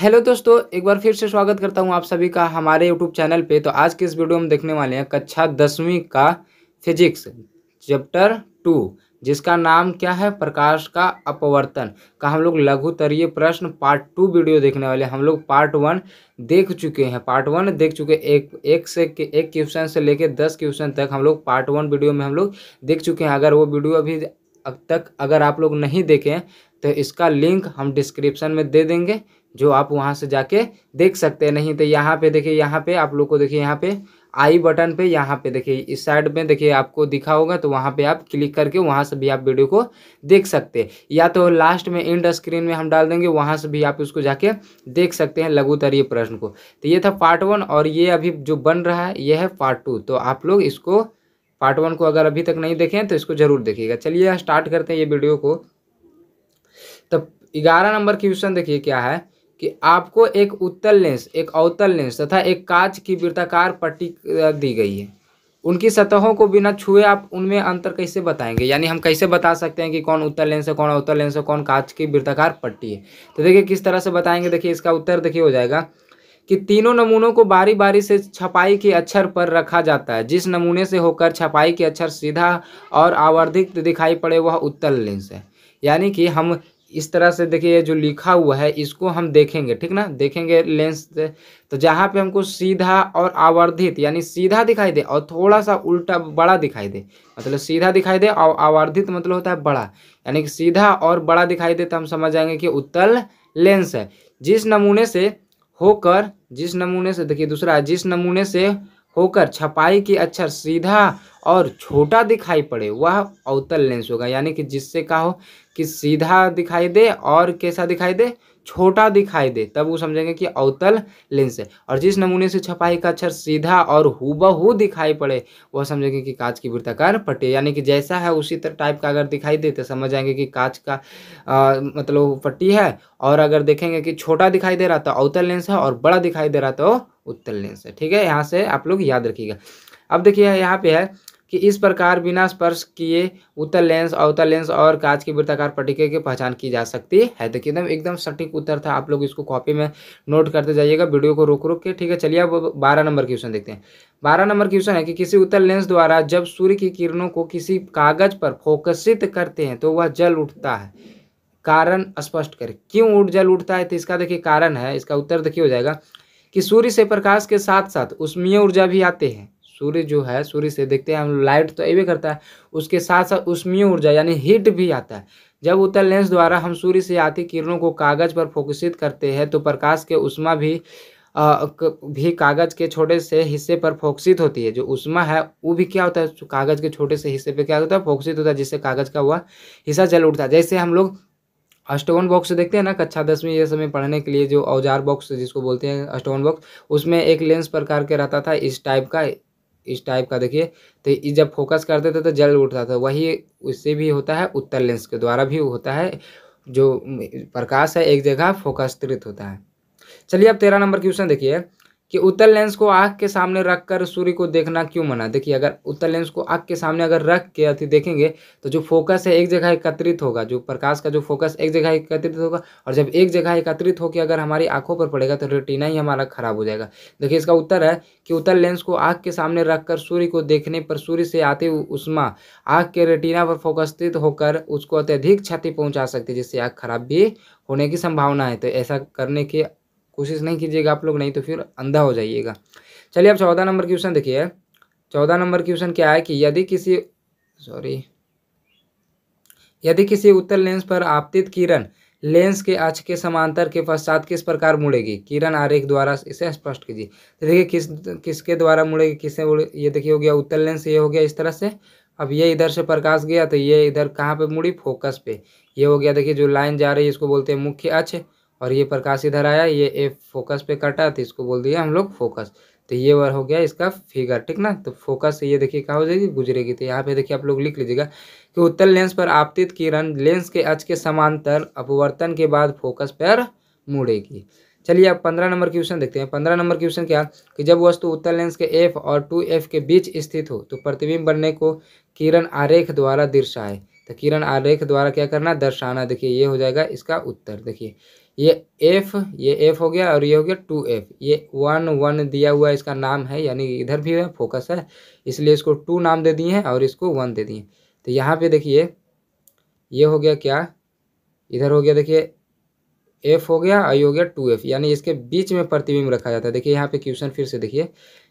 hello दोस्तों एक बार फिर से स्वागत करता हूं आप सभी का हमारे यूट्यूब चैनल पे तो आज के इस वीडियो में देखने वाले हैं कक्षा दसवीं का फिजिक्स चैप्टर टू जिसका नाम क्या है प्रकाश का अपवर्तन का हम लोग लघुतरीय प्रश्न पार्ट टू वीडियो देखने वाले हम लोग पार्ट वन देख चुके हैं पार्ट वन देख चुके एक एक से एक क्वेश्चन से लेकर दस क्वेश्चन तक हम लोग पार्ट वन वीडियो में हम लोग देख चुके हैं अगर वो वीडियो अभी अब तक अगर आप लोग नहीं देखें तो इसका लिंक हम डिस्क्रिप्शन में दे देंगे जो आप वहाँ से जाके देख सकते हैं नहीं तो यहाँ पे देखिए यहाँ पे आप लोग को देखिए यहाँ पे आई बटन पे यहाँ पे देखिए इस साइड में देखिए आपको दिखा होगा तो वहाँ पे आप क्लिक करके वहाँ से भी आप वीडियो को देख सकते हैं या तो लास्ट में इंड स्क्रीन में हम डाल देंगे वहाँ से भी आप उसको जाके देख सकते हैं लघुतरीय प्रश्न को तो ये था पार्ट वन और ये अभी जो बन रहा है ये है पार्ट टू तो आप लोग इसको पार्ट वन को अगर अभी तक नहीं देखें तो इसको जरूर देखिएगा चलिए स्टार्ट करते हैं ये वीडियो को तब तो ग्यारह नंबर क्वेश्चन देखिए क्या है कि आपको एक उत्तल लेंस एक अवतल लेंस तथा एक कांच की वृत्ताकार पट्टी दी गई है उनकी सतहों को बिना छुए आप उनमें अंतर कैसे बताएंगे यानी हम कैसे बता सकते हैं कि कौन उत्तर लेंस है कौन अवतल लेंस है कौन कांच की वृत्ताकार पट्टी है तो देखिए किस तरह से बताएंगे देखिए इसका उत्तर देखिए हो जाएगा कि तीनों नमूनों को बारी बारी से छपाई के अक्षर पर रखा जाता है जिस नमूने से होकर छपाई के अक्षर सीधा और आवर्धित दिखाई पड़े वह उत्तल लेंस है यानी कि हम इस तरह से देखिए जो लिखा हुआ है इसको हम देखेंगे ठीक ना देखेंगे लेंस से तो जहाँ पे हमको सीधा और आवर्धित यानी सीधा दिखाई दे और थोड़ा सा उल्टा बड़ा दिखाई दे मतलब सीधा दिखाई दे और आवर्धित मतलब होता है बड़ा यानी कि सीधा और बड़ा दिखाई दे तो हम समझ जाएंगे कि उत्तल लेंस है जिस नमूने से होकर जिस नमूने से देखिए दूसरा जिस नमूने से होकर छपाई की अक्षर सीधा और छोटा दिखाई पड़े वह अवतल लेंस होगा यानी कि जिससे कहा हो कि सीधा दिखाई दे और कैसा दिखाई दे छोटा दिखाई दे तब वो समझेंगे कि अवतल लेंस है और जिस नमूने से छपाई का अक्षर सीधा और हुबहू दिखाई पड़े वह समझेंगे कि कांच की वृत्ताकार पट्टी यानी कि जैसा है उसी तरह टाइप का अगर दिखाई दे तो समझ जाएंगे कि कांच का आ, मतलब पट्टी है और अगर देखेंगे कि छोटा दिखाई दे रहा तो अवतल लेंस है और बड़ा दिखाई दे रहा तो उत्तल लेंस है ठीक है यहाँ से आप लोग याद रखिएगा अब देखिए यहाँ पे है कि इस प्रकार बिना स्पर्श किए उत्तर लेंस अवतर लेंस और कांच के वृत्ताकार पटिके की पहचान की जा सकती है तो एकदम एकदम सटीक उत्तर था आप लोग इसको कॉपी में नोट करते जाइएगा वीडियो को रोक रोक के ठीक है चलिए अब बारह नंबर क्वेश्चन देखते हैं बारह नंबर क्वेश्चन है कि किसी उत्तर लेंस द्वारा जब सूर्य की किरणों को किसी कागज पर फोकसित करते हैं तो वह जल उठता है कारण स्पष्ट करें क्यों उठ जल उठता है तो इसका देखिए कारण है इसका उत्तर देखिए हो जाएगा कि सूर्य से प्रकाश के साथ साथ उसमीय ऊर्जा भी आते हैं सूर्य जो है सूर्य से देखते हैं हम लाइट तो ये करता है उसके साथ साथ उसमीय ऊर्जा यानी हीट भी आता है जब उत्तर लेंस द्वारा हम सूर्य से आती किरणों को कागज पर फोकसित करते हैं तो प्रकाश के उष्मा भी आ, भी कागज के छोटे से हिस्से पर फोकसित होती है जो उष्मा है वो भी क्या होता है कागज के छोटे से हिस्से पे क्या होता है फोकसित होता है जिससे कागज का हुआ हिस्सा जल उठता है जैसे हम लोग अष्टवन बॉक्स देखते हैं ना कक्षा दसवीं ये समय पढ़ने के लिए जो औजार बॉक्स जिसको बोलते हैं अष्टवन बॉक्स उसमें एक लेंस प्रकार के रहता था इस टाइप का इस टाइप का देखिए तो जब फोकस करते थे तो जल उठता था वही उससे भी होता है उत्तर लेंस के द्वारा भी होता है जो प्रकाश है एक जगह फोकस्त्रित होता है चलिए अब तेरह नंबर क्वेश्चन देखिए कि उत्तर लेंस को आँख के सामने रख कर सूर्य को देखना क्यों मना देखिए अगर उत्तर लेंस को आँख के सामने अगर रख के अति देखेंगे तो जो फोकस है एक जगह एकत्रित होगा जो प्रकाश का जो फोकस एक जगह एकत्रित होगा और जब एक जगह एकत्रित होकर अगर हमारी आंखों पर पड़ेगा तो रेटिना ही हमारा खराब हो जाएगा देखिए इसका उत्तर है कि उत्तर लेंस को आँख के सामने रख कर सूर्य को देखने पर सूर्य से आते उष्मा आँख के रेटिना पर फोकसित होकर उसको अत्यधिक क्षति पहुँचा सकती है जिससे आँख खराब भी होने की संभावना है तो ऐसा करने के कोशिश नहीं कीजिएगा आप लोग नहीं तो फिर अंधा हो जाइएगा चलिए अब चौदह नंबर क्वेश्चन देखिए चौदह नंबर क्वेश्चन क्या है कि यदि किसी सॉरी यदि किसी उत्तर लेंस पर आपतित किरण लेंस के अक्ष के समांतर के पश्चात किस प्रकार मुड़ेगी किरण आरेख द्वारा इसे स्पष्ट कीजिए तो देखिए किस किसके द्वारा मुड़ेगी किसे उड़े ये देखिए हो गया उत्तर लेंस ये हो गया इस तरह से अब ये इधर से प्रकाश गया तो ये इधर कहाँ पे मुड़ी फोकस पे ये हो गया देखिए जो लाइन जा रही है इसको बोलते हैं मुख्य अक्ष और ये प्रकाश इधर आया ये ए फोकस पे कटा तो इसको बोल दिया हम लोग फोकस तो ये वर हो गया इसका फिगर ठीक ना तो फोकस ये देखिए क्या हो जाएगी गुजरेगी तो यहाँ पे देखिए आप लोग लिख लीजिएगा कि उत्तर लेंस पर आपतित किरण लेंस के अच के समांतर अपवर्तन के बाद फोकस पर मुड़ेगी चलिए अब पंद्रह नंबर क्वेश्चन देखते हैं पंद्रह नंबर क्वेश्चन क्या कि जब वस्तु उत्तर लेंस के एफ और टू एफ के बीच स्थित हो तो प्रतिबिंब बनने को किरण आरेख द्वारा दर्शाए तो किरण आरेख द्वारा क्या करना दर्शाना देखिए ये हो जाएगा इसका उत्तर देखिए ये एफ ये एफ हो गया और ये हो गया टू एफ ये वन वन दिया हुआ इसका नाम है यानी इधर भी है फोकस है इसलिए इसको टू नाम दे दिए हैं और इसको वन दे दिए तो यहाँ पे देखिए ये हो गया क्या इधर हो गया देखिए एफ हो गया और ये हो गया टू एफ यानी इसके बीच में प्रतिबिंब रखा जाता है देखिए यहाँ पे क्वेश्चन फिर से देखिए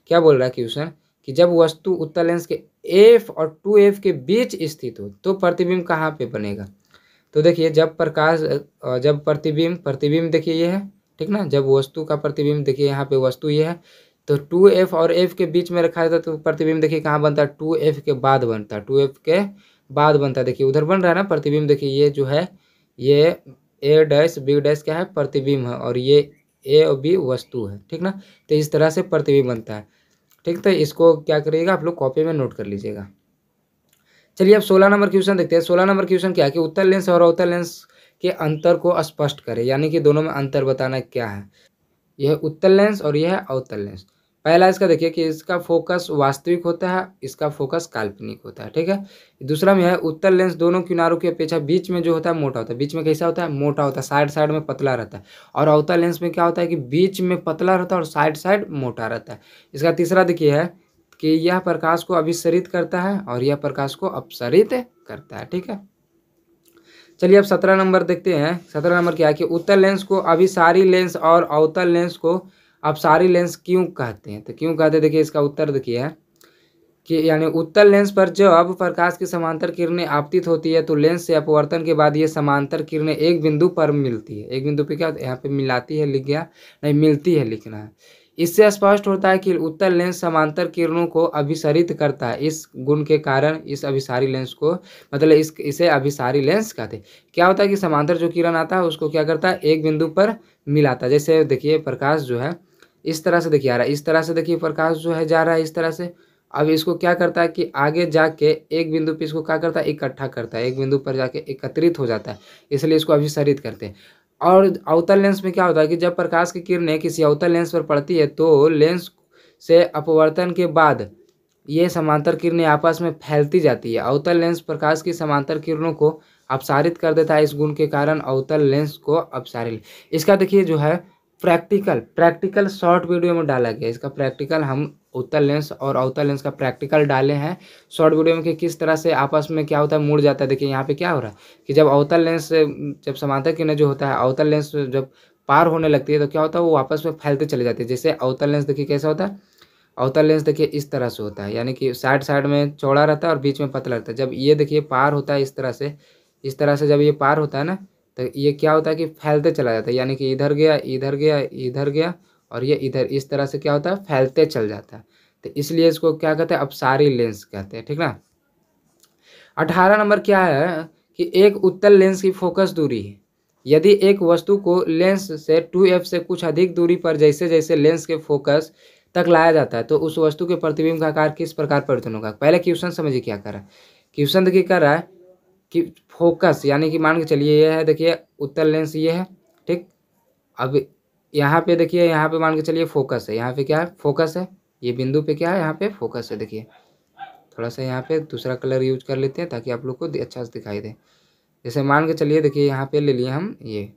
क्या बोल रहा है क्वेश्चन कि जब वस्तु उत्तर लेंस के एफ और टू एफ के बीच स्थित हो तो प्रतिबिंब कहाँ पे बनेगा तो देखिए जब प्रकाश जब प्रतिबिंब प्रतिबिंब देखिए ये है ठीक ना जब वस्तु का प्रतिबिंब देखिए यहाँ पे वस्तु ये है तो टू एफ और एफ के बीच में रखा जाता है तो प्रतिबिंब देखिए कहाँ बनता है टू एफ के बाद बनता है टू एफ के बाद बनता है देखिए उधर बन रहा है ना प्रतिबिंब देखिए ये जो है ये ए डैश बी डैश क्या है प्रतिबिंब है और ये ए और बी वस्तु है ठीक ना तो इस तरह से प्रतिबिंब बनता है ठीक तो इसको क्या करिएगा आप लोग कॉपी में नोट कर लीजिएगा चलिए अब सोलह नंबर क्वेश्चन देखते हैं सोलह नंबर क्वेश्चन क्या है कि उत्तर लेंस और अवतर लेंस के अंतर को स्पष्ट करें यानी कि दोनों में अंतर बताना क्या है यह उत्तर लेंस और यह अवतर लेंस पहला इसका देखिए कि इसका फोकस वास्तविक होता है इसका फोकस काल्पनिक होता है ठीक है दूसरा में है उत्तर लेंस दोनों किनारों की अपेक्षा बीच में जो होता है मोटा होता है बीच में कैसा होता है मोटा होता है साइड साइड में पतला रहता है और अवतर लेंस में क्या होता है कि बीच में पतला रहता है और साइड साइड मोटा रहता है इसका तीसरा देखिए है कि यह प्रकाश को अभिसरित करता है और यह प्रकाश को अपसरित करता है ठीक है चलिए अब सत्रह नंबर देखते हैं सत्रह नंबर क्या है कि उत्तर लेंस को अभिसारी लेंस और अवतल लेंस को अपसारी लेंस क्यों कहते हैं तो क्यों कहते हैं देखिए इसका उत्तर देखिए कि यानी उत्तर लेंस पर जब प्रकाश की समांतर किरणें आपतित होती है तो लेंस से अपवर्तन के बाद ये समांतर किरणें एक बिंदु पर मिलती है एक बिंदु पे क्या यहाँ पे मिलाती है लिख गया नहीं मिलती है लिखना है इससे स्पष्ट होता है कि उत्तर लेंस समांतर किरणों को अभिसरित करता है इस गुण के कारण इस अभिसारी लेंस को मतलब इस इसे अभिसारी लेंस कहते हैं क्या होता है कि समांतर जो किरण आता है उसको क्या करता है एक बिंदु पर मिलाता है जैसे देखिए प्रकाश जो है इस तरह से देखिए आ रहा है इस तरह से देखिए प्रकाश जो है जा रहा है इस तरह से अब इसको क्या करता है कि आगे जाके एक बिंदु पर इसको क्या करता है इकट्ठा करता है एक बिंदु पर जाके एकत्रित हो जाता है इसलिए इसको अभिसरित करते हैं और अवतल लेंस में क्या होता है कि जब प्रकाश की किरणें किसी अवतल लेंस पर पड़ती है तो लेंस से अपवर्तन के बाद ये समांतर किरणें आपस में फैलती जाती है अवतल लेंस प्रकाश की समांतर किरणों को अपसारित कर देता है इस गुण के कारण अवतल लेंस को अपसारित इसका देखिए जो है प्रैक्टिकल प्रैक्टिकल शॉर्ट वीडियो में डाला गया इसका प्रैक्टिकल हम उत्तर लेंस और अवतर लेंस का प्रैक्टिकल डाले हैं शॉर्ट वीडियो में कि किस तरह से आपस में क्या होता है मुड़ जाता है देखिए यहाँ पे क्या हो रहा है कि जब अवतर लेंस जब समांतर किरण जो होता है अवतर लेंस जब पार होने लगती है तो क्या होता है वो आपस में फैलते चले जाते हैं जैसे अवतर लेंस देखिए कैसा होता है अवतर लेंस देखिए इस तरह से होता है यानी कि साइड साइड में चौड़ा रहता है और बीच में पतला रहता है जब ये देखिए पार होता है इस तरह से इस तरह से जब ये पार होता है ना तो ये क्या होता है कि फैलते चला जाता है यानी कि इधर गया इधर गया इधर गया और ये इधर इस तरह से क्या होता है फैलते चल जाता है तो इसलिए इसको क्या कहते हैं अपसारी लेंस कहते हैं ठीक ना अठारह नंबर क्या है कि एक उत्तल लेंस की फोकस दूरी है यदि एक वस्तु को लेंस से टू एफ से कुछ अधिक दूरी पर जैसे जैसे लेंस के फोकस तक लाया जाता है तो उस वस्तु के प्रतिबिंब का आकार किस प्रकार परिवर्तन होगा पहले क्वेश्चन समझिए क्या कर रहा है क्वेश्चन देखिए कर रहा है कि फोकस यानी कि मान के चलिए ये है देखिए उत्तर लेंस ये है ठीक अब यहाँ पे देखिए यहाँ पे मान के चलिए फोकस है यहाँ पे क्या है फोकस है ये बिंदु पे क्या है यहाँ पे फोकस है देखिए थोड़ा सा यहाँ पे दूसरा कलर यूज कर लेते हैं ताकि आप लोग को अच्छा से दिखाई दे जैसे मान के चलिए देखिए यहाँ पे ले लिए हम ये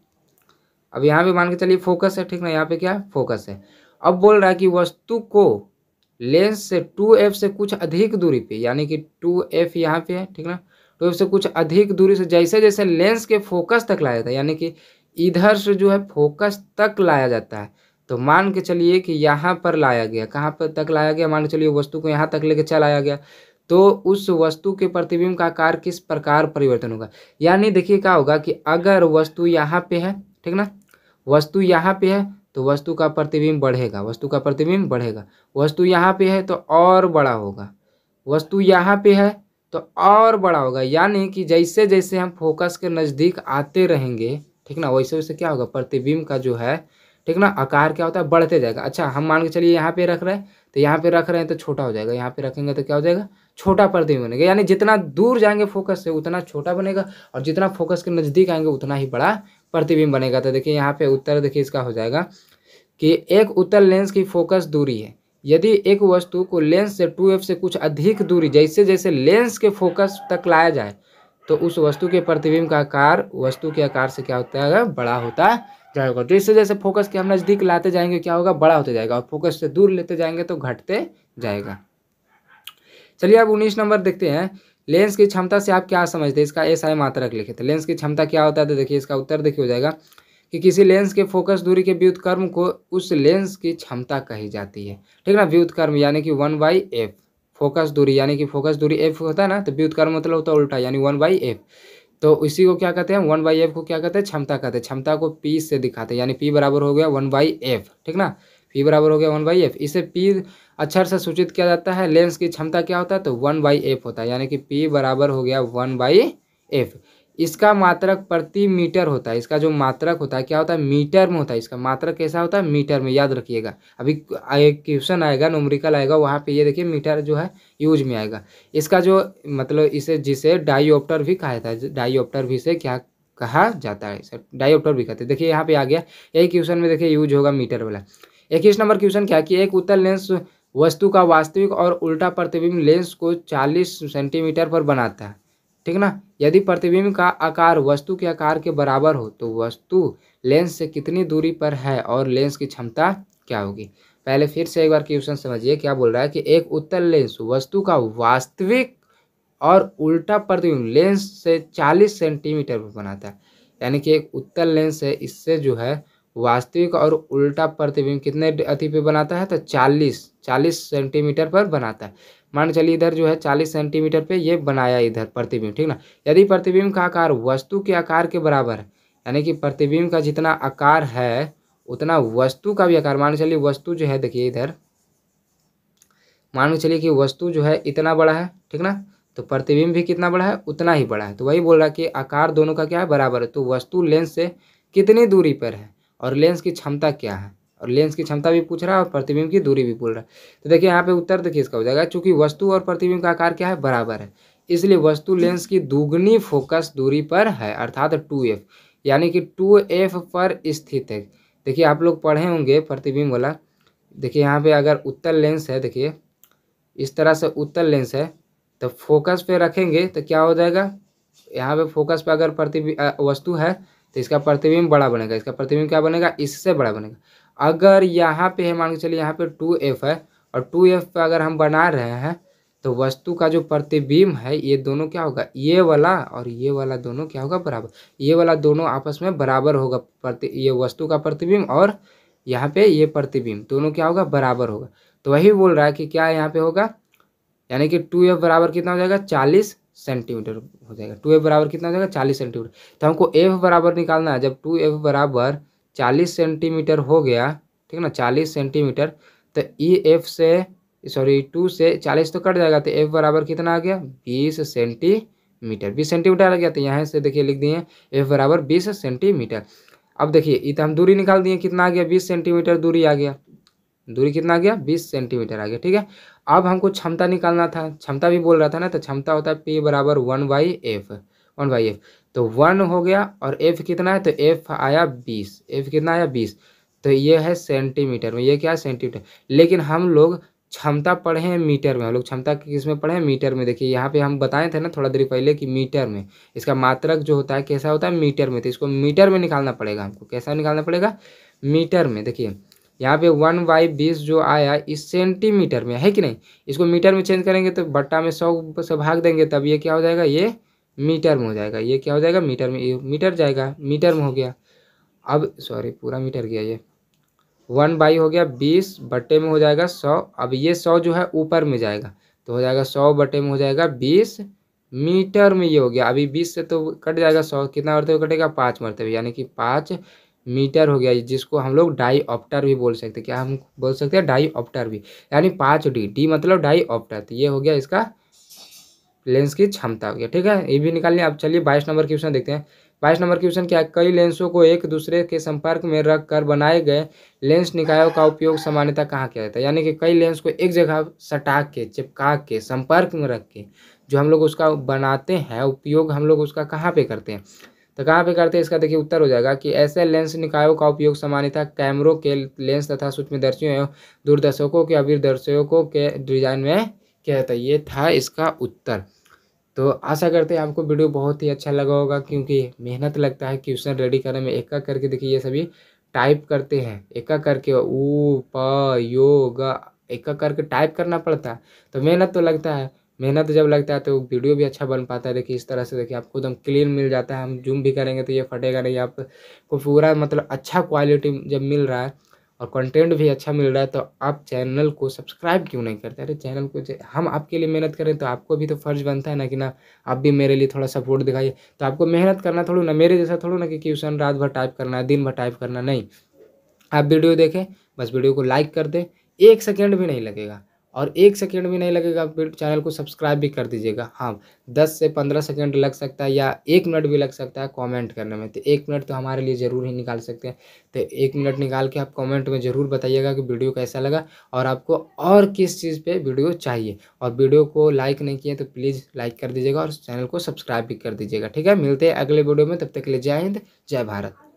अब यहाँ पे मान के चलिए फोकस है ठीक ना यहाँ पे क्या है फोकस है अब बोल रहा है कि वस्तु को लेंस से टू एफ से कुछ अधिक दूरी पे यानी कि टू एफ यहाँ पे है ठीक ना टू एफ से कुछ अधिक दूरी से जैसे जैसे लेंस के फोकस तक लाया था यानी कि इधर से जो है फोकस तक लाया जाता है तो मान के चलिए कि यहाँ पर लाया गया कहाँ पर तक लाया गया मान के चलिए वस्तु को यहाँ तक लेके चलाया गया तो उस वस्तु के प्रतिबिंब का आकार किस प्रकार परिवर्तन होगा यानी देखिए क्या होगा कि अगर वस्तु यहाँ पे है ठीक ना वस्तु यहाँ पे है तो वस्तु का प्रतिबिंब बढ़ेगा वस्तु का प्रतिबिंब बढ़ेगा वस्तु यहाँ पे है तो और बड़ा होगा वस्तु यहाँ पे है तो और बड़ा होगा यानी कि जैसे जैसे हम फोकस के नज़दीक आते रहेंगे ठीक ना वैसे वैसे क्या होगा प्रतिबिंब का जो है ठीक ना आकार क्या होता है बढ़ते जाएगा अच्छा हम मान के चलिए यहाँ पे रख रहे हैं तो यहाँ पे रख रहे हैं तो छोटा हो जाएगा यहाँ पे रखेंगे तो क्या हो जाएगा छोटा प्रतिबिंब बनेगा यानी जितना दूर जाएंगे फोकस से उतना छोटा बनेगा और जितना फोकस के नज़दीक आएंगे उतना ही बड़ा प्रतिबिंब बनेगा तो देखिए यहाँ पे उत्तर देखिए इसका हो जाएगा कि एक उत्तर लेंस की फोकस दूरी है यदि एक वस्तु को लेंस से टू से कुछ अधिक दूरी जैसे जैसे लेंस के फोकस तक लाया जाए तो उस वस्तु के प्रतिबिंब का आकार वस्तु के आकार से क्या होता है बड़ा होता जाएगा जैसे जैसे फोकस के हम नज़दीक लाते जाएंगे क्या होगा बड़ा होता जाएगा और फोकस से दूर लेते जाएंगे तो घटते जाएगा चलिए अब उन्नीस नंबर देखते हैं लेंस की क्षमता से आप क्या समझते हैं इसका एस आई मात्रक लिखे थे लेंस की क्षमता क्या होता है तो देखिए इसका उत्तर देखिए हो जाएगा कि किसी लेंस के फोकस दूरी के व्युतकर्म को उस लेंस की क्षमता कही जाती है ठीक है ना कर्म यानी कि वन बाई एफ फोकस दूरी यानी कि फोकस दूरी एफ होता है ना तो व्युत कर्म मतलब होता है उल्टा यानी वन बाई एफ तो इसी को क्या कहते हैं वन बाई एफ को क्या कहते हैं क्षमता कहते हैं क्षमता को पी से दिखाते हैं यानी पी बराबर हो गया वन बाई एफ ठीक ना पी बराबर हो गया वन बाई एफ इसे पी अक्षर से सूचित किया जाता है लेंस की क्षमता क्या होता है तो वन बाई एफ होता है यानी कि पी बराबर हो गया वन बाई एफ इसका मात्रक प्रति मीटर होता है इसका जो मात्रक होता है क्या होता है मीटर में होता है इसका मात्रक कैसा होता है मीटर में याद रखिएगा अभी एक क्वेश्चन आएगा नोमरिकल आएगा वहाँ पे ये देखिए मीटर जो है यूज में आएगा इसका जो मतलब इसे जिसे डाईऑप्टर भी कहा जाता है डाईऑप्टर भी से क्या कहा जाता है सर डाईऑप्टर भी कहते हैं देखिए यहाँ पे आ गया यही क्वेश्चन में देखिए यूज होगा मीटर वाला इक्कीस नंबर क्वेश्चन क्या कि एक उत्तर लेंस वस्तु का वास्तविक और उल्टा प्रतिबिंब लेंस को चालीस सेंटीमीटर पर बनाता है ठीक ना यदि प्रतिबिंब का आकार वस्तु के आकार के बराबर हो तो वस्तु लेंस से कितनी दूरी पर है और लेंस की क्षमता क्या होगी पहले फिर से एक बार क्वेश्चन समझिए क्या बोल रहा है कि एक उत्तर लेंस वस्तु का वास्तविक और उल्टा प्रतिबिंब लेंस से 40 सेंटीमीटर पर बनाता है यानी कि एक उत्तर लेंस है इससे जो है वास्तविक और उल्टा प्रतिबिंब कितने अति पे बनाता है तो 40 40 सेंटीमीटर पर बनाता है मान चलिए इधर जो है चालीस सेंटीमीटर पे ये बनाया इधर प्रतिबिंब ठीक ना यदि प्रतिबिंब का आकार वस्तु के आकार के बराबर है यानी कि प्रतिबिंब का जितना आकार है उतना वस्तु का भी आकार मान चलिए वस्तु जो है देखिए इधर मान चलिए कि वस्तु जो है इतना बड़ा है ठीक ना तो प्रतिबिंब भी कितना बड़ा है उतना ही बड़ा है तो वही बोल रहा है कि आकार दोनों का क्या है बराबर है तो वस्तु लेंस से कितनी दूरी पर है और लेंस की क्षमता क्या है और लेंस की क्षमता भी पूछ रहा है और प्रतिबिंब की दूरी भी पूछ रहा है तो देखिए यहाँ पे उत्तर देखिए इसका हो जाएगा चूंकि वस्तु और प्रतिबिंब का आकार क्या है बराबर है इसलिए वस्तु लेंस की दुगनी फोकस दूरी पर है अर्थात टू एफ यानी कि टू एफ पर स्थित है देखिए आप लोग पढ़े होंगे प्रतिबिंब वाला देखिए यहाँ पे अगर उत्तर लेंस है देखिए इस तरह से उत्तर लेंस है तो फोकस पे रखेंगे तो क्या हो जाएगा यहाँ पे फोकस पे अगर प्रतिबिंब वस्तु है तो इसका प्रतिबिंब बड़ा बनेगा इसका प्रतिबिंब क्या बनेगा इससे बड़ा बनेगा अगर यहाँ पे है मान के चलिए यहाँ पे टू एफ है और टू एफ पे अगर हम बना रहे हैं तो वस्तु का जो प्रतिबिंब है ये दोनों क्या होगा ये वाला और ये वाला दोनों क्या होगा बराबर ये वाला दोनों आपस में बराबर होगा प्रति ये वस्तु का प्रतिबिंब और यहाँ पे ये प्रतिबिंब दोनों क्या होगा बराबर होगा तो वही बोल रहा है कि क्या यहाँ पे होगा यानी कि टू एफ बराबर कितना हो जाएगा चालीस सेंटीमीटर हो जाएगा टू एफ बराबर कितना हो जाएगा चालीस सेंटीमीटर तो हमको एफ बराबर निकालना है जब टू एफ बराबर चालीस सेंटीमीटर हो गया ठीक ना चालीस सेंटीमीटर तो ई e एफ से सॉरी टू से चालीस तो कट जाएगा तो एफ बराबर कितना आ गया बीस सेंटीमीटर बीस सेंटीमीटर आ गया तो यहाँ से देखिए लिख दिए एफ बराबर बीस सेंटीमीटर अब देखिए ये तो हम दूरी निकाल दिए कितना आ गया बीस सेंटीमीटर दूरी आ गया दूरी कितना आ गया बीस सेंटीमीटर आ गया ठीक है अब हमको क्षमता निकालना था क्षमता भी बोल रहा था ना तो क्षमता होता है पी बराबर one by F one by F तो वन हो गया और एफ कितना है तो एफ आया बीस एफ कितना आया बीस तो ये है सेंटीमीटर में ये क्या है सेंटीमीटर लेकिन हम लोग क्षमता पढ़े हैं मीटर में हम लोग क्षमता किस में पढ़े हैं मीटर में देखिए यहाँ पे हम बताए थे ना थोड़ा देर पहले कि मीटर में इसका मात्रक जो होता है कैसा होता है मीटर में तो इसको मीटर में निकालना पड़ेगा हमको कैसा निकालना पड़ेगा मीटर में देखिए यहाँ पे वन बाई बीस जो आया इस सेंटीमीटर में है कि नहीं इसको मीटर में चेंज करेंगे तो बट्टा में सौ से भाग देंगे तब ये क्या हो जाएगा ये मीटर में हो जाएगा ये क्या हो जाएगा मीटर में मीटर जाएगा मीटर में हो गया अब सॉरी पूरा मीटर गया ये वन बाई हो गया बीस बटे में हो जाएगा सौ अब ये सौ जो है ऊपर में जाएगा तो हो जाएगा सौ बटे में हो जाएगा बीस मीटर में ये हो गया अभी बीस से तो कट जाएगा सौ कितना हुए कटेगा पाँच हुए यानी कि पाँच मीटर हो गया जिसको हम लोग डाई ऑप्टर भी बोल सकते क्या हम बोल सकते हैं डाई ऑप्टर भी यानी पाँच डी डी मतलब डाई ऑप्टर तो ये हो गया इसका लेंस की क्षमता हो गया ठीक है ये भी लिया आप चलिए बाईस नंबर क्वेश्चन देखते हैं बाईस नंबर क्वेश्चन क्या है कई लेंसों को एक दूसरे के संपर्क में रख कर बनाए गए लेंस निकायों का उपयोग सामान्यता कहाँ किया जाता है यानी कि कई लेंस को एक जगह सटा के चिपका के संपर्क में रख के जो हम लोग उसका बनाते हैं उपयोग हम लोग उसका कहाँ पे करते हैं तो कहाँ पे करते हैं इसका देखिए उत्तर हो जाएगा कि ऐसे लेंस निकायों का उपयोग सामान्यता कैमरों के लेंस तथा सूक्ष्मदर्शियों एवं दूरदर्शकों के अभिदर्शकों के डिजाइन में क्या था ये था इसका उत्तर तो आशा करते हैं आपको वीडियो बहुत ही अच्छा लगा होगा क्योंकि मेहनत लगता है क्वेश्चन रेडी करने में एक करके देखिए ये सभी टाइप करते हैं एक करके ऊ प यो ग एक करके टाइप करना पड़ता है तो मेहनत तो लगता है मेहनत जब लगता है तो वीडियो भी अच्छा बन पाता है देखिए इस तरह से देखिए आपको एकदम क्लीन मिल जाता है हम जूम भी करेंगे तो ये फटेगा नहीं आपको पूरा मतलब अच्छा क्वालिटी जब मिल रहा है और कंटेंट भी अच्छा मिल रहा है तो आप चैनल को सब्सक्राइब क्यों नहीं करते अरे चैनल को हम आपके लिए मेहनत करें तो आपको भी तो फ़र्ज़ बनता है ना कि ना आप भी मेरे लिए थोड़ा सपोर्ट दिखाइए तो आपको मेहनत करना थोड़ा ना मेरे जैसा थोड़ा ना कि क्वेश्चन रात भर टाइप करना दिन भर टाइप करना नहीं आप वीडियो देखें बस वीडियो को लाइक कर दें एक सेकेंड भी नहीं लगेगा और एक सेकेंड भी नहीं लगेगा फिर चैनल को सब्सक्राइब भी कर दीजिएगा हाँ दस से पंद्रह सेकेंड लग सकता है या एक मिनट भी लग सकता है कमेंट करने में तो एक मिनट तो हमारे लिए ज़रूर ही निकाल सकते हैं तो एक मिनट निकाल के आप कमेंट में ज़रूर बताइएगा कि वीडियो कैसा लगा और आपको और किस चीज़ पे वीडियो चाहिए और वीडियो को लाइक नहीं किए तो प्लीज़ लाइक कर दीजिएगा और चैनल को सब्सक्राइब भी कर दीजिएगा ठीक है मिलते हैं अगले वीडियो में तब तक के लिए जय हिंद जय भारत